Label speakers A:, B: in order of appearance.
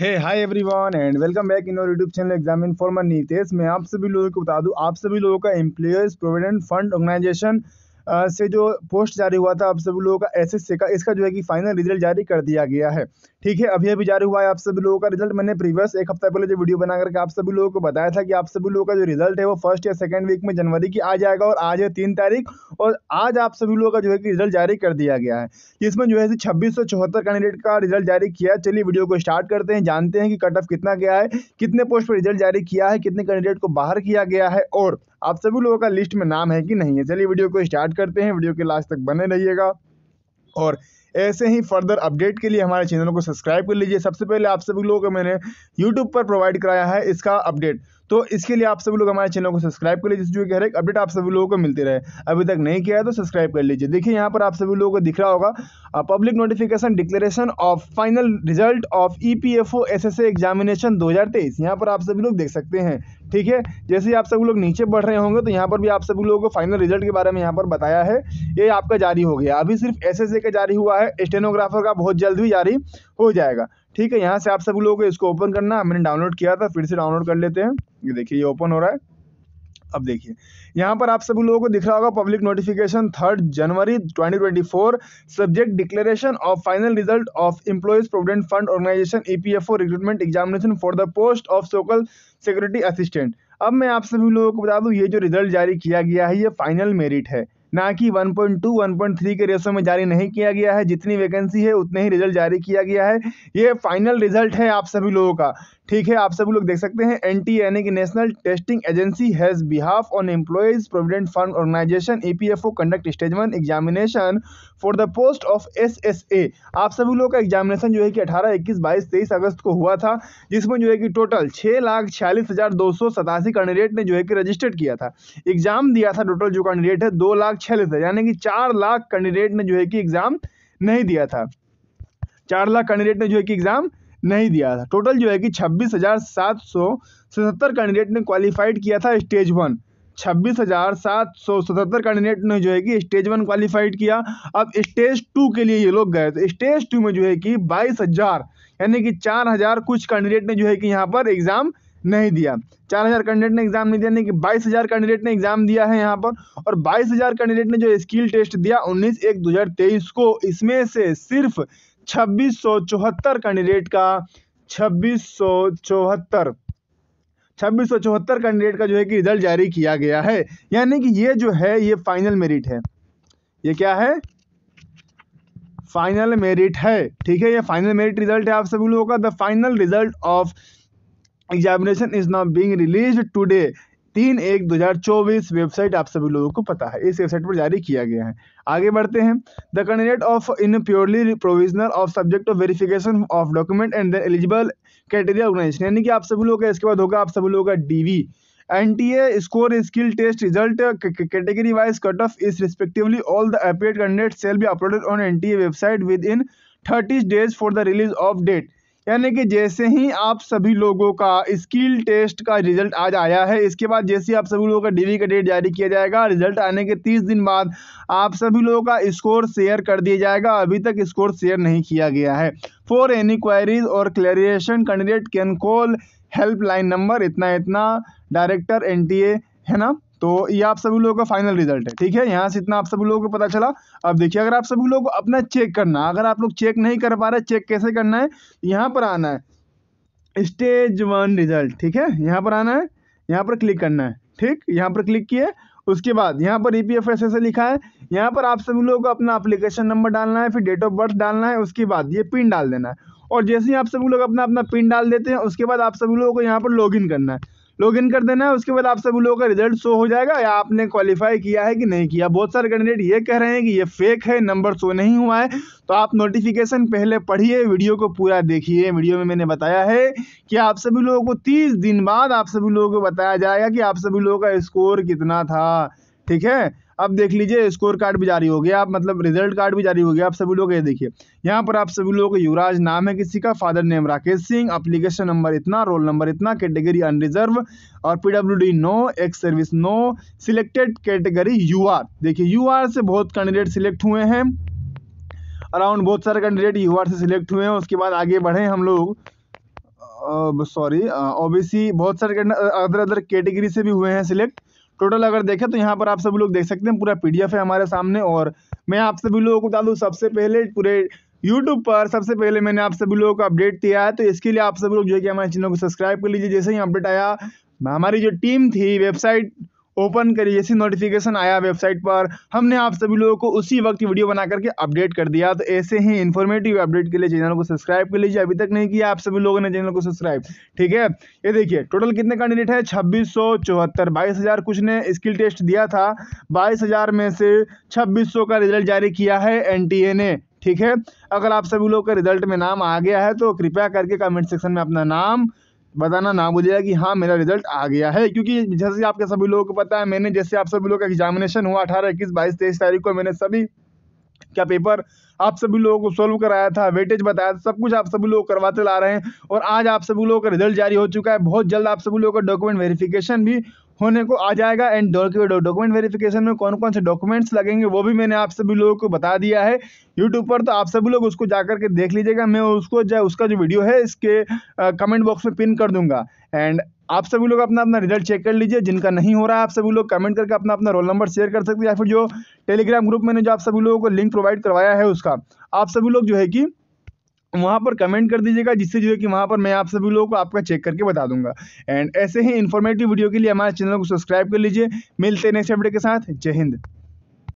A: hey hi everyone and welcome back in our YouTube channel exam informer Nitesh मैं आप सभी लोगों को बता दूं आप सभी लोगों का एम्प्लॉयर्स प्रोविडेंट फंड ऑर्गेनाइजेशन से जो पोस्ट जारी हुआ था आप सभी लोगों का एस का इसका जो है कि फाइनल रिजल्ट जारी कर दिया गया है ठीक है अभी अभी जारी हुआ है आप सभी लोगों का रिजल्ट मैंने प्रीवियस एक हफ्ता पहले जो वीडियो बना करके आप सभी लोगों को बताया था कि आप सभी लोगों का जो रिजल्ट है वो फर्स्ट या सेकंड वीक में जनवरी की आ जाएगा और आज है तीन तारीख और आज आप सभी लोगों का जो है कि रिजल्ट जारी कर दिया गया है इसमें जो है छब्बीस कैंडिडेट का रिजल्ट जारी किया चलिए वीडियो को स्टार्ट करते हैं जानते हैं कि कट ऑफ कितना गया है कितने पोस्ट पर रिजल्ट जारी किया है कितने कैंडिडेट को बाहर किया गया है और आप सभी लोगों का लिस्ट में नाम है कि नहीं है चलिए वीडियो को स्टार्ट करते हैं वीडियो के लास्ट तक बने रहिएगा और ऐसे ही फर्दर अपडेट के लिए हमारे चैनल को सब्सक्राइब कर लीजिए सबसे पहले आप सभी लोगों को मैंने यूट्यूब पर प्रोवाइड कराया है इसका अपडेट तो इसके लिए आप सभी लोग हमारे चैनल को सब्सक्राइब कर लीजिए जिससे हर एक अपडेट आप सभी लोगों को मिलते रहे अभी तक नहीं किया है तो सब्सक्राइब कर लीजिए देखिए यहाँ पर आप सभी लोगों को दिख रहा होगा public notification declaration of final result of E P F O S S examination दो हज़ार तेईस यहाँ पर आप सभी लोग देख सकते हैं ठीक है जैसे ही आप सभी लोग नीचे बढ़ रहे होंगे तो यहाँ पर भी आप सभी लोगों को फाइनल रिजल्ट के बारे में यहाँ पर बताया है ये आपका जारी हो गया अभी सिर्फ एस एस ए का जारी हुआ है स्टेनोग्राफर का बहुत जल्द ही जारी हो जाएगा ठीक है यहाँ से आप सब लोग इसको ओपन करना मैंने डाउनलोड किया था फिर से डाउनलोड कर लेते हैं ये देखिए ये ओपन हो रहा है अब देखिए यहाँ पर आप सभी लोगों को दिख रहा होगा public notification third January 2024 subject declaration of final result of employees provident fund organisation EPFO recruitment examination for the post of social security assistant अब मैं आप सभी लोगों को बता दूं ये जो रिजल्ट जारी किया गया है ये फाइनल मेरिट है ना कि 1.2 1.3 के रेशो में जारी नहीं किया गया है जितनी वैकेंसी है उतने ही रिजल्ट जारी किया गया है ये फाइनल रिजल्ट है आप सभी लोगों का ठीक है आप सभी लोग देख सकते हैं एनटी यानी कि national testing agency has behalf on employees provident fund organisation EPFO conduct stage one examination for the post of SSA आप सभी लोग का एग्जामिनेशन जो है कि अठारह इक्कीस बाईस तेईस अगस्त को हुआ था जिसमें जो है कि टोटल छः लाख छियालीस हज़ार दो सौ सतासी कैंडिडेट ने जो है कि रजिस्टर्ड किया था एग्जाम दिया था टोटल जो कैंडिडेट है दो लाख छियालीस हज़ार यानी कि चार लाख कैंडिडेट ने जो है कि एग्ज़ाम नहीं दिया था चार लाख कैंडिडेट ने जो है कि एग्ज़ाम नहीं दिया था टोटल जो है कि छब्बीस हज़ार सात सौ सतहत्तर कैंडिडेट ने क्वालिफाइड किया था स्टेज वन छब्बीस हज़ार सात सौ सतहत्तर कैंडिडेट ने जो है कि स्टेज वन क्वालिफाइड किया अब स्टेज टू के लिए ये लोग गए तो स्टेज टू में जो है कि बाईस हज़ार यानी कि चार हज़ार कुछ कैंडिडेट ने जो है कि यहाँ पर एग्ज़ाम नहीं दिया चार हज़ार कैंडिडेट ने एग्ज़ाम नहीं दिया यानी कि बाईस हज़ार कैंडिडेट ने एग्ज़ाम दिया है यहाँ पर और बाईस हज़ार कैंडिडेट ने जो स्किल टेस्ट दिया उन्नीस एक दो हज़ार तेईस को इसमें से सिर्फ छब्बीस सौ चौहत्तर कैंडिडेट का छब्बीस सौ चौहत्तर छब्बीस सौ चौहत्तर कैंडिडेट का जो है कि रिजल्ट जारी किया गया है यानी कि ये जो है ये फाइनल मेरिट है ये क्या है फाइनल मेरिट है ठीक है ये फाइनल मेरिट रिजल्ट है आप सभी लोगों का the final result of examination is now being release today तीन एक दो हजार चौबीस वेबसाइट आप सभी लोगों को पता है इस वेबसाइट पर जारी किया गया है आगे बढ़ते हैं the candidate of in purely provisional of subject of verification of document and eligible category organisation यानी कि आप सभी लोग का इसके बाद होगा आप सभी लोगों का DV A score skill test result category wise cut off is respectively all the appeared candidate shall be uploaded on N T A website within thirty days for the release of date यानी कि जैसे ही आप सभी लोगों का skill test का result आज आया है इसके बाद जैसे ही आप सभी लोगों का डीवी का डेट जारी किया जाएगा रिजल्ट आने के तीस दिन बाद आप सभी लोगों का स्कोर शेयर कर दिया जाएगा अभी तक स्कोर शेयर नहीं किया गया है for any queries or clarification candidate can call helpline number इतना इतना डायरेक्टर एन है ना तो ये आप सभी लोगों का फाइनल रिजल्ट है ठीक है यहाँ से इतना आप सभी लोगों को पता चला अब देखिए अगर आप सभी लोगों को अपना चेक करना अगर आप लोग चेक नहीं कर पा रहे चेक कैसे करना है यहाँ पर आना है स्टेज वन रिजल्ट ठीक है यहाँ पर आना है यहाँ पर क्लिक करना है ठीक यहाँ पर क्लिक किए उसके बाद यहाँ पर ई पी एफ एस ऐसे लिखा है यहाँ पर आप सभी लोगों को अपना अप्लीकेशन नंबर डालना है फिर डेट ऑफ बर्थ डालना है उसके बाद ये पिन डाल देना है और जैसे ही आप सभी लोग अपना अपना पिन डाल देते हैं उसके बाद आप सभी लोगों को यहाँ पर लॉगिन करना है लॉग इन कर देना है उसके बाद आप सभी लोगों का रिजल्ट शो हो जाएगा या आपने क्वालिफाई किया है कि नहीं किया बहुत सारे कैंडिडेट ये कह रहे हैं कि ये फेक है नंबर शो नहीं हुआ है तो आप नोटिफिकेशन पहले पढ़िए वीडियो को पूरा देखिए वीडियो में मैंने बताया है कि आप सभी लोगों को तीस दिन बाद आप सभी लोगों को बताया जाएगा कि आप सभी लोगों का स्कोर कितना था ठीक है अब देख लीजिए स्कोर कार्ड भी जारी हो गया आप मतलब रिजल्ट कार्ड भी जारी हो गया आप सभी लोग ये देखिए यहाँ पर आप सभी लोगों युवराज नाम है किसी का father name Rakesh Singh application number इतना रोल नंबर इतना कैटेगरी अनरिजर्व और PW D no ex service no selected category U R देखिए यू आर से बहुत कैंडिडेट सिलेक्ट हुए हैं अराउंड बहुत सारे कैंडिडेट यू आर से सिलेक्ट हुए हैं उसके बाद आगे बढ़े हम लोग सॉरी ओबीसी बहुत सारे अदर अदर कैटेगरी से भी हुए हैं सिलेक्ट टोटल अगर देखें तो यहाँ पर आप सभी लोग देख सकते हैं पूरा पीडीएफ है हमारे सामने और मैं आप सभी लोगों को बता दूँ सबसे पहले पूरे यूट्यूब पर सबसे पहले मैंने आप सभी लोगों को अपडेट दिया है तो इसके लिए आप सभी लोग जो है कि हमारे चैनल को सब्सक्राइब कर लीजिए जैसे ही अपडेट आया हमारी जो टीम थी वेबसाइट ओपन करी ऐसी नोटिफिकेशन आया वेबसाइट पर हमने आप सभी लोगों को उसी वक्त वीडियो बना करके अपडेट कर दिया तो ऐसे ही इन्फॉर्मेटिव अपडेट के लिए चैनल को सब्सक्राइब कर लीजिए अभी तक नहीं किया आप सभी लोगों ने चैनल को सब्सक्राइब ठीक है ये देखिए टोटल कितने कैंडिडेट है छब्बीस सौ चौहत्तर बाईस हज़ार कुछ ने स्किल टेस्ट दिया था बाईस हज़ार में से छब्बीस सौ का रिजल्ट जारी किया है एन टी ए ने ठीक है अगर आप सभी लोग का रिजल्ट में नाम आ गया है तो कृपया करके कमेंट सेक्शन में अपना नाम बताना ना भूलिएगा कि हाँ मेरा रिजल्ट आ गया है क्योंकि जैसे आपके सभी लोगों को पता है मैंने जैसे आप सभी लोग का एग्जामिनेशन हुआ अठारह इक्कीस बाईस तेईस तारीख को मैंने सभी क्या पेपर आप सभी लोगों को सोल्व कराया था वेटेज बताया था सब कुछ आप सभी लोग करवाते ला रहे हैं और आज आप सभी लोगों का रिजल्ट जारी हो चुका है बहुत जल्द आप सभी लोगों का डॉक्यूमेंट वेरिफिकेशन भी होने को आ जाएगा एंड डॉक्यूमेंट वेरिफिकेशन में कौन कौन से डॉक्यूमेंट्स लगेंगे वो भी मैंने आप सभी लोगों को बता दिया है यूट्यूब पर तो आप सभी लोग उसको जा करके देख लीजिएगा मैं उसको जो उसका जो वीडियो है इसके कमेंट बॉक्स में पिन कर दूंगा एंड आप सभी लोग अपना अपना रिजल्ट चेक कर लीजिए जिनका नहीं हो रहा है आप सभी लोग कमेंट करके अपना अपना रोल नंबर शेयर कर सकते हैं या फिर जो टेलीग्राम ग्रुप मैंने जो आप सभी लोगों को लिंक प्रोवाइड करवाया है उसका आप सभी लोग जो है कि वहाँ पर कमेंट कर दीजिएगा जिससे जो है कि वहाँ पर मैं आप सभी लोगों को आपका चेक करके बता दूंगा एंड ऐसे ही इन्फॉर्मेटिव वीडियो के लिए हमारे चैनल को सब्सक्राइब कर लीजिए मिलते हैं नेक्स्ट अपडेट के साथ जय हिंद